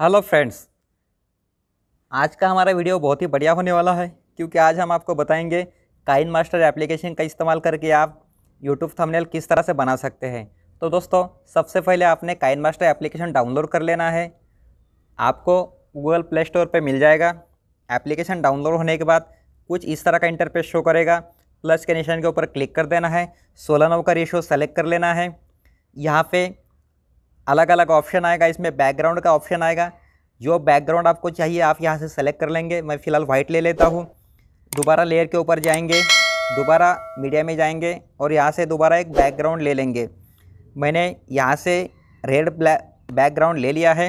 hello friends आज का हमारा वीडियो बहुत ही बढ़िया होने वाला है क्योंकि आज हम आपको बताएंगे काइन मास्टर एप्लीकेशन का इस्तेमाल करके आप यूट्यूब थंबनेल किस तरह से बना सकते हैं तो दोस्तों सबसे पहले आपने काइन मास्टर एप्लीकेशन डाउनलोड कर लेना है आपको गूगल प्ले स्टोर पर मिल जाएगा एप्लीकेशन डाउनलोड होने के बाद कुछ इस तरह का इंटरफेस शो करेगा प्लस के निशान के ऊपर क्लिक कर देना है सोलह नौ का रेशो सेलेक्ट कर लेना है यहाँ पे अलग अलग ऑप्शन आएगा इसमें बैकग्राउंड का ऑप्शन आएगा जो बैकग्राउंड आपको चाहिए आप यहाँ से सेलेक्ट कर लेंगे मैं फ़िलहाल वाइट ले लेता हूँ दोबारा लेयर के ऊपर जाएंगे दोबारा मीडिया में जाएंगे और यहाँ से दोबारा एक बैकग्राउंड ले लेंगे मैंने यहाँ से रेड बैकग्राउंड ले लिया है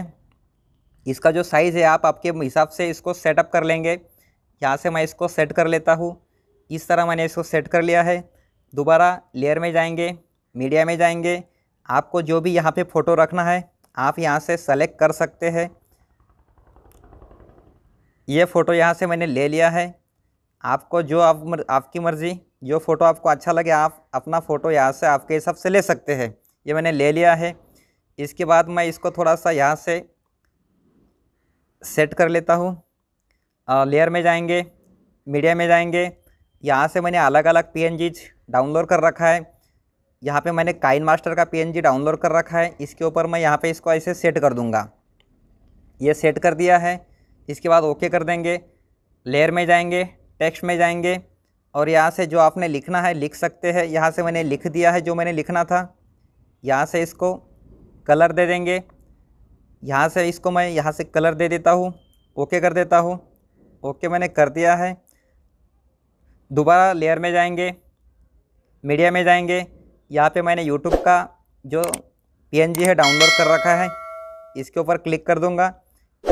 इसका जो साइज़ है आप आपके हिसाब से इसको सेटअप कर लेंगे यहाँ से मैं इसको सेट कर लेता हूँ इस तरह मैंने इसको सेट कर लिया है दोबारा लेयर में जाएंगे मीडिया में जाएंगे आपको जो भी यहाँ पे फ़ोटो रखना है आप यहाँ से सेलेक्ट कर सकते हैं ये फ़ोटो यहाँ से मैंने ले लिया है आपको जो आप मर, आपकी मर्ज़ी जो फ़ोटो आपको अच्छा लगे आप अपना फ़ोटो यहाँ से आपके हिसाब से ले सकते हैं ये मैंने ले लिया है इसके बाद मैं इसको थोड़ा सा यहाँ से सेट कर लेता हूँ लेयर में जाएंगे मीडिया में जाएंगे यहाँ से मैंने अलग अलग पी डाउनलोड कर रखा है यहाँ पे मैंने काइन मास्टर का पी डाउनलोड कर रखा है इसके ऊपर मैं यहाँ पे इसको ऐसे सेट कर दूँगा ये सेट कर दिया है इसके बाद ओके कर देंगे लेयर में जाएंगे टेक्स्ट में जाएंगे और यहाँ से जो आपने लिखना है लिख सकते हैं यहाँ से मैंने लिख दिया है जो मैंने लिखना था यहाँ से इसको कलर दे देंगे यहाँ से इसको मैं यहाँ से कलर दे देता हूँ ओके कर देता हूँ ओके मैंने कर दिया है दोबारा लेयर में जाएंगे मीडिया में जाएंगे यहाँ पे मैंने यूट्यूब का जो PNG है डाउनलोड कर रखा है इसके ऊपर क्लिक कर दूँगा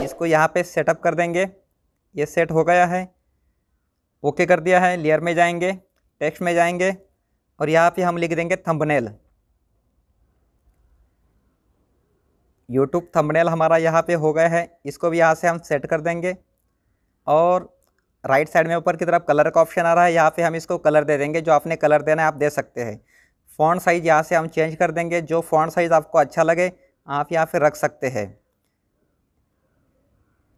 इसको यहाँ पे सेटअप कर देंगे ये सेट हो गया है ओके कर दिया है लेयर में जाएंगे टेक्स्ट में जाएंगे और यहाँ पे हम लिख देंगे थंबनेल यूट्यूब थंबनेल हमारा यहाँ पे हो गया है इसको भी यहाँ से हम सेट कर देंगे और राइट साइड में ऊपर की तरफ कलर का ऑप्शन आ रहा है यहाँ पे हम इसको कलर दे देंगे जो आपने कलर देना है आप दे सकते हैं फ़ॉन्ट साइज़ यहाँ से हम चेंज कर देंगे जो फ़ॉन्ट साइज़ आपको अच्छा लगे आप यहाँ पे रख सकते हैं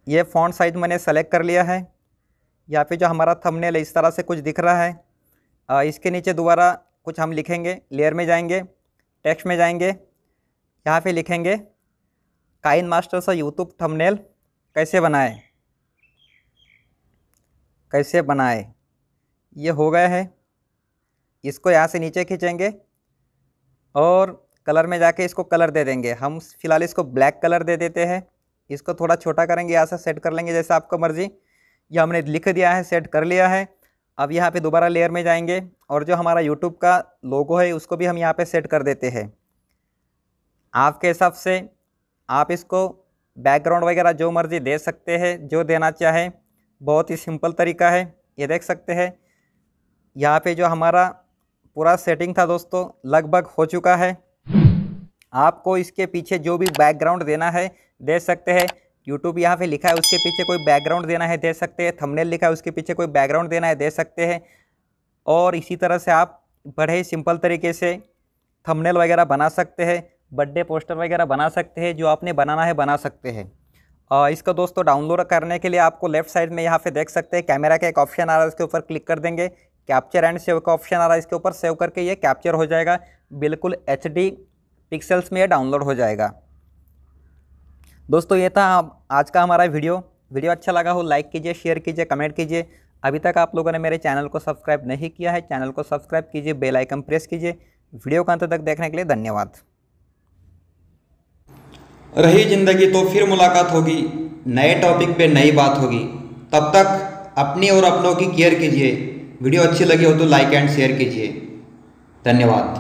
ये फ़ॉन्ट साइज़ मैंने सेलेक्ट कर लिया है यहाँ पे जो हमारा थंबनेल इस तरह से कुछ दिख रहा है इसके नीचे दोबारा कुछ हम लिखेंगे लेयर में जाएंगे टेक्स्ट में जाएंगे यहाँ पे लिखेंगे काइन मास्टर सा यूट्यूब थंबनेल कैसे बनाए कैसे बनाए ये हो गया है इसको यहाँ से नीचे खींचेंगे और कलर में जाके इसको कलर दे देंगे हम फिलहाल इसको ब्लैक कलर दे देते हैं इसको थोड़ा छोटा करेंगे यहाँ से सेट कर लेंगे जैसे आपका मर्ज़ी ये हमने लिख दिया है सेट कर लिया है अब यहाँ पे दोबारा लेयर में जाएंगे और जो हमारा यूट्यूब का लोगो है उसको भी हम यहाँ पे सेट कर देते हैं आपके हिसाब से आप इसको बैकग्राउंड वगैरह जो मर्ज़ी दे सकते हैं जो देना चाहें बहुत ही सिंपल तरीका है ये देख सकते हैं यहाँ पे जो हमारा पूरा सेटिंग था दोस्तों लगभग हो चुका है आपको इसके पीछे जो भी बैकग्राउंड देना है दे सकते हैं यूट्यूब यहाँ पे लिखा है उसके पीछे कोई बैकग्राउंड देना है दे सकते हैं थंबनेल लिखा है उसके पीछे कोई बैकग्राउंड देना है दे सकते हैं और इसी तरह से आप बड़े सिंपल तरीके से थंबनेल वगैरह बना सकते हैं बर्थडे पोस्टर वगैरह बना सकते हैं जो आपने बनाना है बना सकते हैं इसको दोस्तों डाउनलोड करने के लिए आपको लेफ्ट साइड में यहाँ पे देख सकते हैं कैमरा का एक ऑप्शन आ रहा है उसके ऊपर क्लिक कर देंगे कैप्चर एंड सेव का ऑप्शन आ रहा है इसके ऊपर सेव करके ये कैप्चर हो जाएगा बिल्कुल एच पिक्सल्स में यह डाउनलोड हो जाएगा दोस्तों ये था आज का हमारा वीडियो वीडियो अच्छा लगा हो लाइक कीजिए शेयर कीजिए कमेंट कीजिए अभी तक आप लोगों ने मेरे चैनल को सब्सक्राइब नहीं किया है चैनल को सब्सक्राइब कीजिए बेल आइकन प्रेस कीजिए वीडियो का अंत तक देखने के लिए धन्यवाद रही जिंदगी तो फिर मुलाकात होगी नए टॉपिक पे नई बात होगी तब तक अपनी और अपनों की केयर कीजिए वीडियो अच्छी लगी हो तो लाइक एंड शेयर कीजिए धन्यवाद